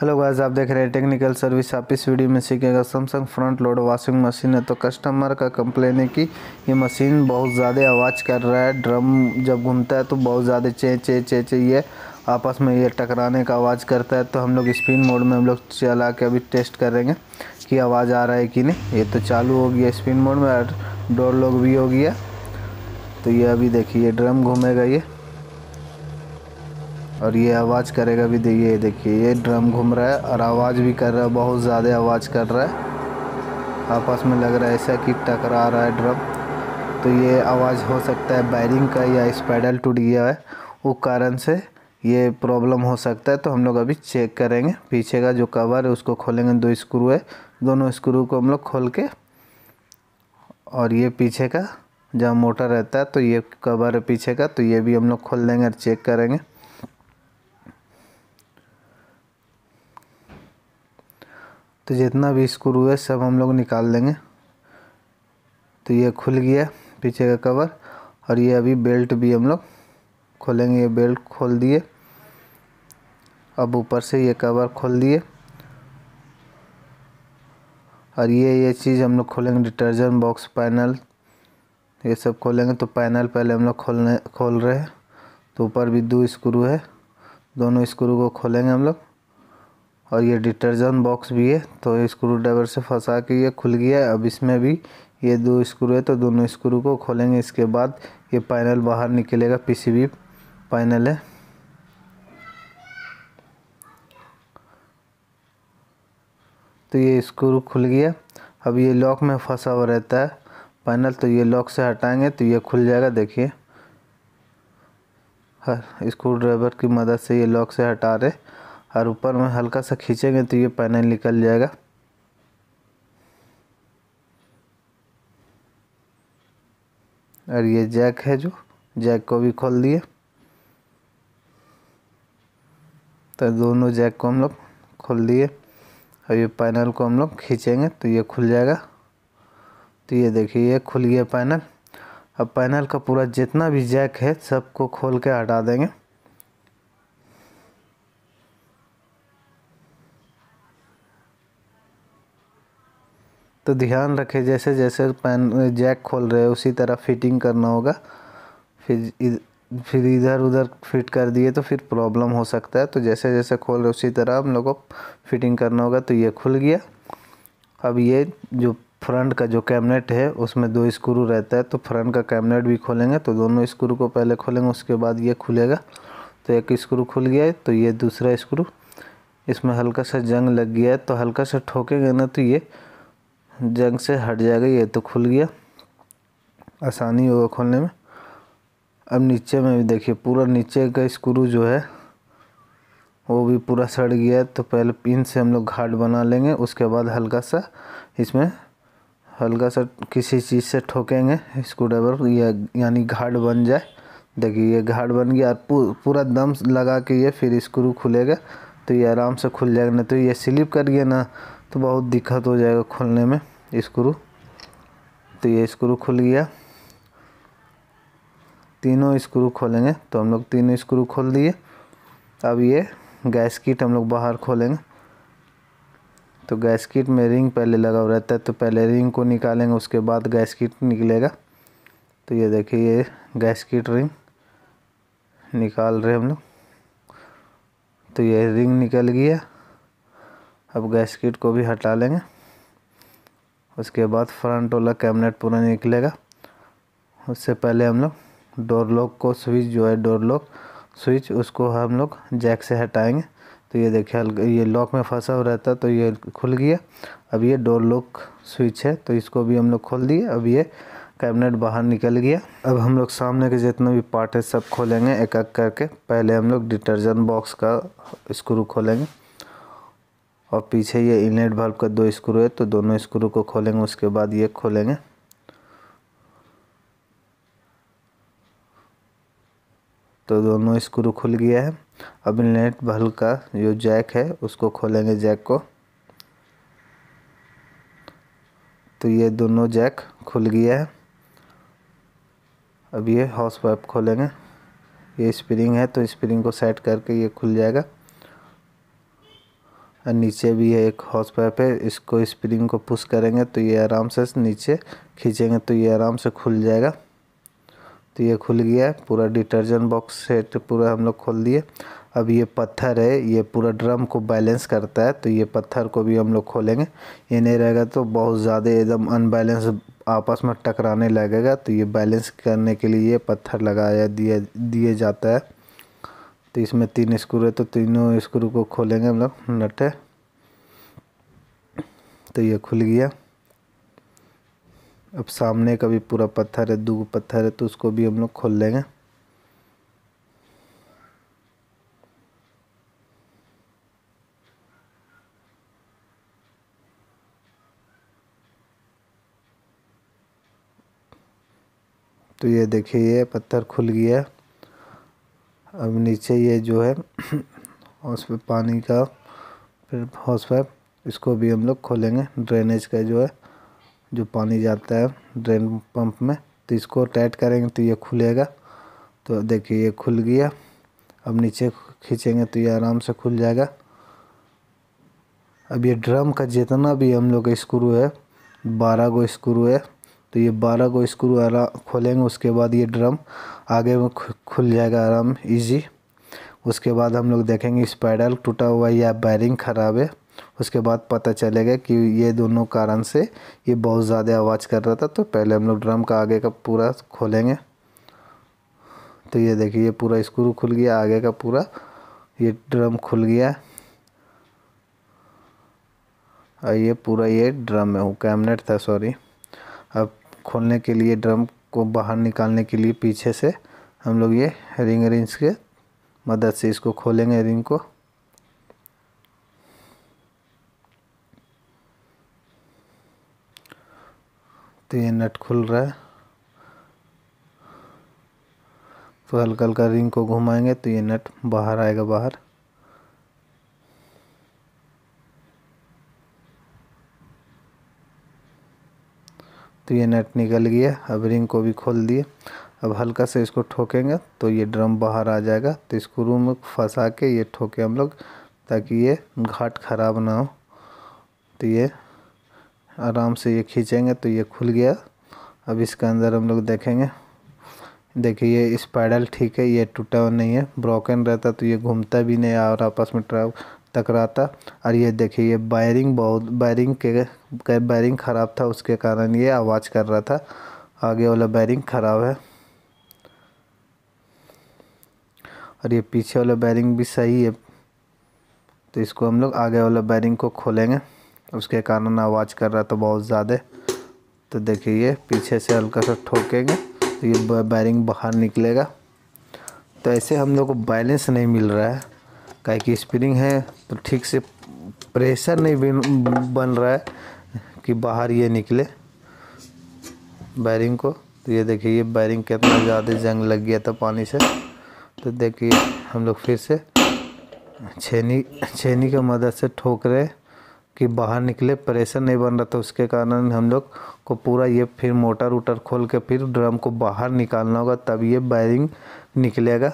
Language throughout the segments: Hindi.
हेलो गाइस आप देख रहे हैं टेक्निकल सर्विस आप इस वीडियो में सीखेगा Samsung front load washing machine है तो कस्टमर का कंप्लेन है कि ये मशीन बहुत ज़्यादा आवाज़ कर रहा है ड्रम जब घूमता है तो बहुत ज़्यादा चे चे चे चे ये आपस में ये टकराने का आवाज़ करता है तो हम लोग स्पिन मोड में हम लोग चला के अभी टेस्ट करेंगे कि आवाज़ आ रहा है कि नहीं ये तो चालू हो गया स्पिन मोड में और डोर लॉक भी हो गया तो ये अभी देखिए ड्रम घूमेगा ये और ये आवाज़ करेगा भी देखिए देखिए ये ड्रम घूम रहा है और आवाज़ भी कर रहा है बहुत ज़्यादा आवाज़ कर रहा है आपस में लग रहा है ऐसा कि टकरा रहा है ड्रम तो ये आवाज़ हो सकता है बैरिंग का या स्पैडल टूट गया है वो कारण से ये प्रॉब्लम हो सकता है तो हम लोग अभी चेक करेंगे पीछे का जो कवर है उसको खोलेंगे दो स्क्रू है दोनों स्क्रू को हम लोग खोल के और ये पीछे का जहाँ मोटर रहता है तो ये कवर है पीछे का तो ये भी हम लोग खोल देंगे और चेक करेंगे तो जितना भी स्क्रू है सब हम लोग निकाल देंगे तो ये खुल गया पीछे का कवर और ये अभी बेल्ट भी हम लोग खोलेंगे ये बेल्ट खोल दिए अब ऊपर से ये कवर खोल दिए और ये ये चीज़ हम लोग खोलेंगे डिटर्जेंट बॉक्स पैनल ये सब खोलेंगे तो पैनल पहले हम लोग खोलने खोल रहे हैं तो ऊपर भी दो स्क्रू है दोनों स्क्रू को खोलेंगे हम लोग और ये डिटर्जेंट बॉक्स भी है तो स्क्रू ड्राइवर से फंसा के ये खुल गया है अब इसमें भी ये दो स्क्रू है तो दोनों स्क्रू को खोलेंगे इसके बाद ये पैनल बाहर निकलेगा पीसीबी पैनल है तो ये स्क्रू खुल गया अब ये लॉक में फंसा हुआ रहता है पैनल तो ये लॉक से हटाएंगे तो ये खुल जाएगा देखिए हर हाँ, स्क्रू ड्राइवर की मदद से ये लॉक से हटा रहे और ऊपर में हल्का सा खींचेंगे तो ये पैनल निकल जाएगा और ये जैक है जो जैक को भी खोल दिए तो दोनों जैक को हम लोग खोल दिए और ये पैनल को हम लोग खींचेंगे तो ये खुल जाएगा तो ये देखिए ये खुल गया पैनल अब पैनल का पूरा जितना भी जैक है सबको खोल के हटा देंगे तो ध्यान रखें जैसे जैसे पैन जैक खोल रहे हैं उसी तरह फिटिंग करना होगा फिर इद, फिर इधर उधर फिट कर दिए तो फिर प्रॉब्लम हो सकता है तो जैसे जैसे खोल रहे उसी तरह हम लोगों को फिटिंग करना होगा तो ये खुल गया अब ये जो फ्रंट का जो कैबिनेट है उसमें दो स्क्रू रहता है तो फ्रंट का कैबिनेट भी खोलेंगे तो दोनों स्क्रू को पहले खोलेंगे उसके बाद ये खुलेगा तो एक स्क्रू खुल गया है तो ये दूसरा स्क्रू इसमें हल्का सा जंग लग गया है तो हल्का सा ठोकेगा ना तो ये जंग से हट जाएगा ये तो खुल गया आसानी होगा खोलने में अब नीचे में भी देखिए पूरा नीचे का स्क्रू जो है वो भी पूरा सड़ गया है तो पहले पिन से हम लोग घाट बना लेंगे उसके बाद हल्का सा इसमें हल्का सा किसी चीज़ से ठोकेंगे स्क्रू ड्राइवर या यानी घाट बन जाए देखिए ये घाट बन गया और पूरा दम लगा के ये फिर स्क्रू खुलेगा तो ये आराम से खुल जाएगा ना तो ये स्लिप कर गया ना तो बहुत दिक्कत हो जाएगा खोलने में स्क्रू तो ये स्क्रू खुल गया तीनों स्क्रू खोलेंगे तो हम लोग तीनों स्क्रू खोल दिए अब ये गैस किट हम लोग बाहर खोलेंगे तो गैस किट में रिंग पहले लगा हुआ रहता है तो पहले रिंग को निकालेंगे उसके बाद गैस किट निकलेगा तो ये देखिए ये गैस किट रिंग निकाल रहे हम लोग तो ये रिंग निकल गया अब गैसकिट को भी हटा लेंगे उसके बाद फ्रंट वाला कैबिनेट पूरा निकलेगा उससे पहले हम लोग डोर लॉक को स्विच जो है डोर लॉक स्विच उसको हम लोग जैक से हटाएंगे तो ये देखिए ये लॉक में फंसा हुआ रहता तो ये खुल गया अब ये डोर लॉक स्विच है तो इसको भी हम लोग खोल दिए अब ये कैबिनेट बाहर निकल गया अब हम लोग सामने के जितने भी पार्ट है सब खोलेंगे एक एक करके पहले हम लोग डिटर्जेंट बॉक्स का स्क्रू खोलेंगे और पीछे ये इनलेट बल्ब का दो स्क्रू है तो दोनों स्क्रू को खोलेंगे उसके बाद ये खोलेंगे तो दोनों स्क्रू खुल गया है अब इनलेट बल्ब का जो जैक है उसको खोलेंगे जैक को तो ये दोनों जैक खुल गया है अब ये हाउस पाइप खोलेंगे ये स्प्रिंग है तो स्प्रिंग को सेट करके ये खुल जाएगा और नीचे भी है एक हॉस पाइप है इसको स्प्रिंग को पुश करेंगे तो ये आराम से नीचे खींचेंगे तो ये आराम से खुल जाएगा तो ये खुल गया पूरा डिटर्जेंट बॉक्स सेट पूरा हम लोग खोल दिए अब ये पत्थर है ये पूरा ड्रम को बैलेंस करता है तो ये पत्थर को भी हम लोग खोलेंगे ये नहीं रहेगा तो बहुत ज़्यादा एकदम अनबैलेंस आपस में टकराने लगेगा तो ये बैलेंस करने के लिए पत्थर लगाया दिया दिए जाता है तो इसमें तीन स्क्रू है तो तीनों स्क्रू को खोलेंगे हम लोग नट है तो ये खुल गया अब सामने का भी पूरा पत्थर है दो पत्थर है तो उसको भी हम लोग खोल लेंगे तो ये देखिए ये पत्थर खुल गया अब नीचे ये जो है उस पर पानी का फिर हाउस पाइप इसको भी हम लोग खोलेंगे ड्रेनेज का जो है जो पानी जाता है ड्रेन पंप में तो इसको टाइट करेंगे तो ये खुलेगा तो देखिए ये खुल गया अब नीचे खींचेंगे तो ये आराम से खुल जाएगा अब ये ड्रम का जितना भी हम लोग का स्क्रू है बारह गो स्क्रू है तो ये बारह को स्क्रू आराम खोलेंगे उसके बाद ये ड्रम आगे में खुल जाएगा आराम इजी उसके बाद हम लोग देखेंगे स्पाइडल टूटा हुआ या बैरिंग ख़राब है उसके बाद पता चलेगा कि ये दोनों कारण से ये बहुत ज़्यादा आवाज़ कर रहा था तो पहले हम लोग ड्रम का आगे का पूरा खोलेंगे तो ये देखिए ये पूरा स्क्रू खुल गया आगे का पूरा ये ड्रम खुल गया और ये पूरा ये ड्रम है वो था सॉरी खोलने के लिए ड्रम को बाहर निकालने के लिए पीछे से हम लोग ये रिंग रिंग्स के मदद से इसको खोलेंगे रिंग को तो ये नट खुल रहा है तो हल्का हल्का रिंग को घुमाएंगे तो ये नट बाहर आएगा बाहर तो ये नेट निकल गया अब रिंग को भी खोल दिए अब हल्का से इसको ठोकेंगे तो ये ड्रम बाहर आ जाएगा तो इसको रूम में फंसा के ये ठोके हम लोग ताकि ये घाट ख़राब ना हो तो ये आराम से ये खींचेंगे तो ये खुल गया अब इसके अंदर हम लोग देखेंगे देखिए ये स्पाइडल ठीक है ये टूटा हुआ नहीं है ब्रोकन रहता तो ये घूमता भी नहीं और आपस में ट्रैवल टकराता और ये देखिए ये बायरिंग बहुत बायरिंग के बायरिंग ख़राब था उसके कारण ये आवाज़ कर रहा था आगे वाला बैरिंग ख़राब है और ये पीछे वाला बैरिंग भी सही है तो इसको हम लोग आगे वाला बैरिंग को खोलेंगे उसके कारण आवाज़ कर रहा था बहुत ज़्यादा तो देखिए ये पीछे से हल्का सा ठोकेंगे तो ये बैरिंग बाहर निकलेगा तो ऐसे हम लोग को बैलेंस नहीं मिल रहा है कहे कि स्प्रिंग है तो ठीक से प्रेशर नहीं बन रहा है कि बाहर ये निकले बैरिंग को तो ये देखिए ये बैरिंग कितना ज़्यादा जंग लग गया था पानी से तो देखिए हम लोग फिर से छेनी छेनी की मदद से ठोक रहे कि बाहर निकले प्रेशर नहीं बन रहा था उसके कारण हम लोग को पूरा ये फिर मोटर उटर खोल के फिर ड्रम को बाहर निकालना होगा तब ये बैरिंग निकलेगा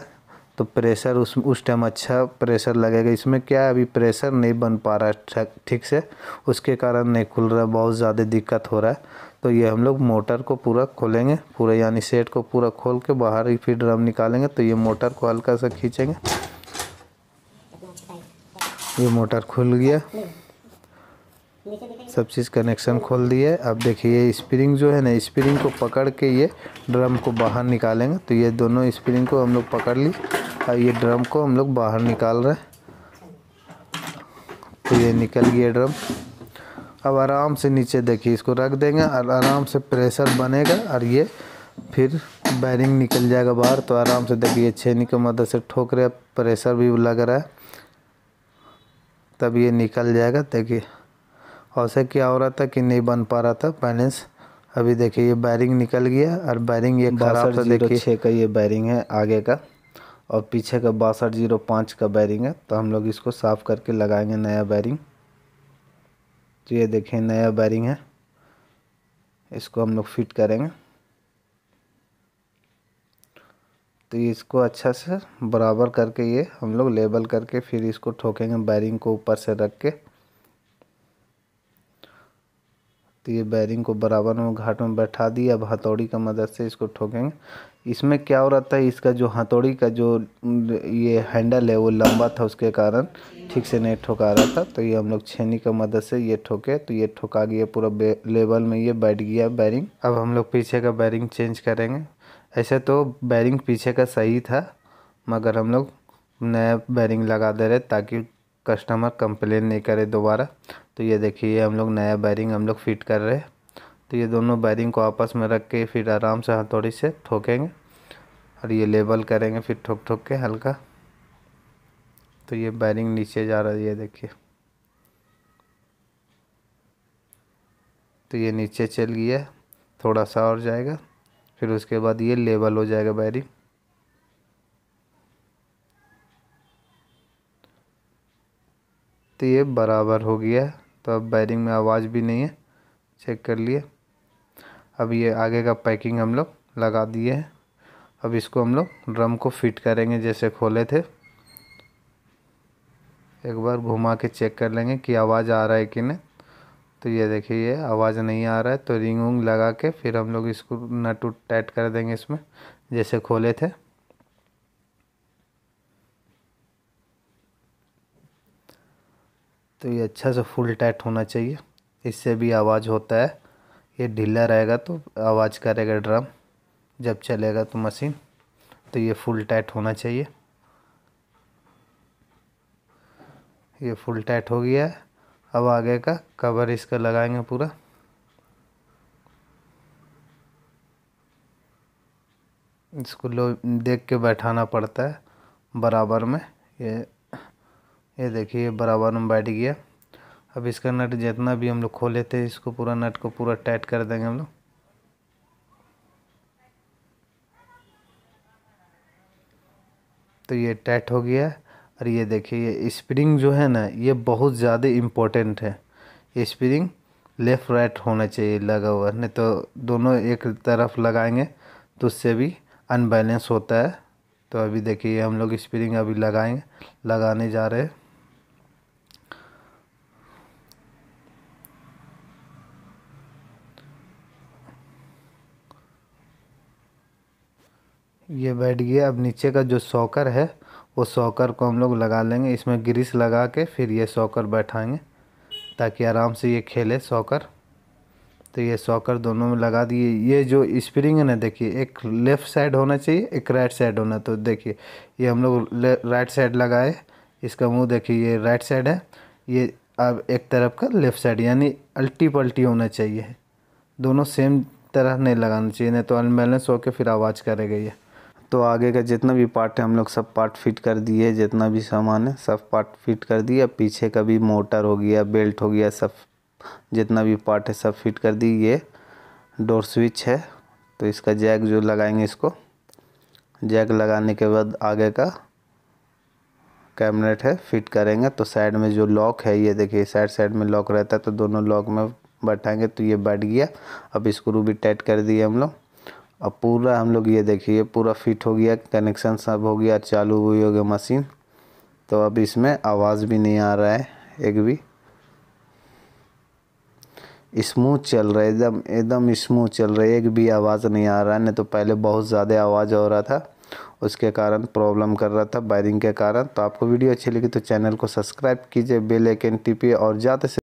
तो प्रेशर उस उस टाइम अच्छा प्रेशर लगेगा इसमें क्या है अभी प्रेशर नहीं बन पा रहा है ठीक से उसके कारण नहीं खुल रहा बहुत ज़्यादा दिक्कत हो रहा है तो ये हम लोग मोटर को पूरा खोलेंगे पूरा यानी सेट को पूरा खोल के बाहर ही फिर ड्रम निकालेंगे तो ये मोटर को हल्का सा खींचेंगे ये मोटर खुल गया सब चीज़ कनेक्शन खोल दिए अब देखिए स्प्रिंग जो है ना स्प्रिंग को पकड़ के ये ड्रम को बाहर निकालेंगे तो ये दोनों स्प्रिंग को हम लोग पकड़ ली और ये ड्रम को हम लोग बाहर निकाल रहे हैं तो ये निकल गया ड्रम अब आराम से नीचे देखिए इसको रख देंगे और आराम से प्रेशर बनेगा और ये फिर बैरिंग निकल जाएगा बाहर तो आराम से देखिए छेनी की मदद से ठोक रहे प्रेशर भी लग रहा है तब ये निकल जाएगा देखिए ऐसे क्या हो रहा था कि नहीं बन पा रहा था बैलेंस अभी देखिए ये बैरिंग निकल गया और बैरिंग ये खराब था देखिए छः का ये बैरिंग है आगे का और पीछे का बासठ जीरो पाँच का बैरिंग है तो हम लोग इसको साफ़ करके लगाएंगे नया बैरिंग तो ये देखें नया बैरिंग है इसको हम लोग फिट करेंगे तो इसको अच्छा से बराबर करके ये हम लोग लेबल करके फिर इसको ठोकेंगे बैरिंग को ऊपर से रख के तो ये बैरिंग को बराबर में घाट में बैठा दी अब हथौड़ी का मदद से इसको ठोकेंगे इसमें क्या हो रहा था इसका जो हथौड़ी का जो ये हैंडल है वो लंबा था उसके कारण ठीक से नहीं ठोका रहा था तो ये हम लोग छेनी का मदद से ये ठोके तो ये ठोका गया पूरा लेवल में ये बैठ गया बैरिंग अब हम लोग पीछे का बैरिंग चेंज करेंगे ऐसे तो बैरिंग पीछे का सही था मगर हम लोग नया बैरिंग लगा दे रहे ताकि कस्टमर कंप्लेन नहीं करे दोबारा तो ये देखिए हम लोग नया बैरिंग हम लोग फिट कर रहे हैं तो ये दोनों बैरिंग को आपस में रख के फिर आराम से हथौड़ी से ठोकेंगे और ये लेबल करेंगे फिर ठोक ठोक के हल्का तो ये बैरिंग नीचे जा रही है देखिए तो ये नीचे चल गया थोड़ा सा और जाएगा फिर उसके बाद ये लेबल हो जाएगा बैरिंग तो ये बराबर हो गया तो अब बैरिंग में आवाज़ भी नहीं है चेक कर लिए अब ये आगे का पैकिंग हम लोग लगा दिए हैं अब इसको हम लोग ड्रम को फिट करेंगे जैसे खोले थे एक बार घुमा के चेक कर लेंगे कि आवाज़ आ रहा है कि नहीं तो ये देखिए ये आवाज़ नहीं आ रहा है तो रिंग उंग लगा के फिर हम लोग इसको नट उट टाइट कर देंगे इसमें जैसे खोले थे तो ये अच्छा से फुल टाइट होना चाहिए इससे भी आवाज़ होता है ये ढीला रहेगा तो आवाज़ करेगा ड्रम जब चलेगा तो मशीन तो ये फुल टाइट होना चाहिए ये फुल टाइट हो गया है अब आगे का कवर इसका लगाएंगे पूरा इसको लो देख के बैठाना पड़ता है बराबर में ये ये देखिए बराबर में बैठ गया अब इसका नट जितना भी हम लोग खोले थे इसको पूरा नट को पूरा टाइट कर देंगे हम लोग तो ये टाइट हो गया और ये देखिए ये स्प्रिंग जो है ना ये बहुत ज़्यादा इम्पोर्टेंट है ये स्प्रिंग लेफ़्ट राइट होना चाहिए लगा हुआ नहीं तो दोनों एक तरफ लगाएंगे तो उससे भी अनबैलेंस होता है तो अभी देखिए हम लोग स्प्रिंग अभी लगाएंगे लगाने जा रहे हैं ये बैठ गया अब नीचे का जो सॉकर है वो सॉकर को हम लोग लगा लेंगे इसमें ग्रीस लगा के फिर ये सॉकर बैठाएंगे ताकि आराम से ये खेले सॉकर तो ये सॉकर दोनों में लगा दिए ये जो स्प्रिंग है ना देखिए एक लेफ़्ट साइड होना चाहिए एक राइट साइड होना तो देखिए ये हम लोग राइट साइड लगाए इसका मुंह देखिए ये राइट साइड है ये अब एक तरफ का लेफ़्ट साइड यानी अल्टी पल्टी होना चाहिए दोनों सेम तरह नहीं लगाना चाहिए नहीं तो अनबैलेंस होकर फिर आवाज़ करेगा ये तो आगे का जितना भी पार्ट है हम लोग सब पार्ट फिट कर दिए जितना भी सामान है सब पार्ट फिट कर दिए पीछे का भी मोटर हो गया बेल्ट हो गया सब जितना भी पार्ट है सब फिट कर दी ये डोर स्विच है तो इसका जैक जो लगाएंगे इसको जैक लगाने के बाद आगे का कैबिनेट है फिट करेंगे तो साइड में जो लॉक है ये देखिए साइड साइड में लॉक रहता है तो दोनों लॉक में बैठाएंगे तो ये बैठ गया अब स्क्रू भी टाइट कर दिए हम लोग अब पूरा हम लोग ये देखिए पूरा फिट हो गया कनेक्शन सब हो गया चालू हुई गया मशीन तो अब इसमें आवाज़ भी नहीं आ रहा है एक भी स्मूथ चल रहा है एकदम एकदम स्मूथ चल रहा है एक भी आवाज़ नहीं आ रहा है नहीं तो पहले बहुत ज़्यादा आवाज़ हो रहा था उसके कारण प्रॉब्लम कर रहा था वायरिंग के कारण तो आपको वीडियो अच्छी लगी तो चैनल को सब्सक्राइब कीजिए बेल आइकन टिपिए और ज़्यादा से